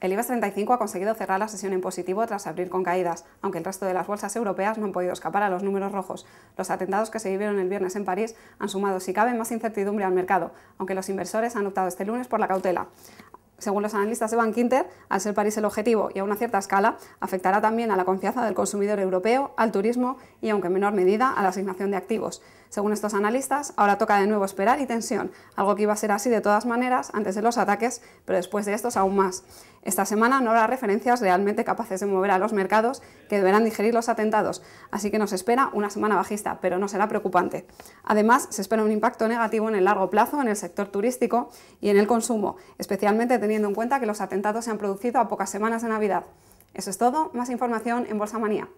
El IBEX 35 ha conseguido cerrar la sesión en positivo tras abrir con caídas, aunque el resto de las bolsas europeas no han podido escapar a los números rojos. Los atentados que se vivieron el viernes en París han sumado, si cabe, más incertidumbre al mercado, aunque los inversores han optado este lunes por la cautela. Según los analistas de Bankinter, al ser París el objetivo y a una cierta escala, afectará también a la confianza del consumidor europeo, al turismo y, aunque en menor medida, a la asignación de activos. Según estos analistas, ahora toca de nuevo esperar y tensión, algo que iba a ser así de todas maneras antes de los ataques, pero después de estos aún más. Esta semana no habrá referencias realmente capaces de mover a los mercados que deberán digerir los atentados, así que nos espera una semana bajista, pero no será preocupante. Además, se espera un impacto negativo en el largo plazo en el sector turístico y en el consumo, especialmente teniendo en cuenta que los atentados se han producido a pocas semanas de Navidad. Eso es todo, más información en Bolsa Manía.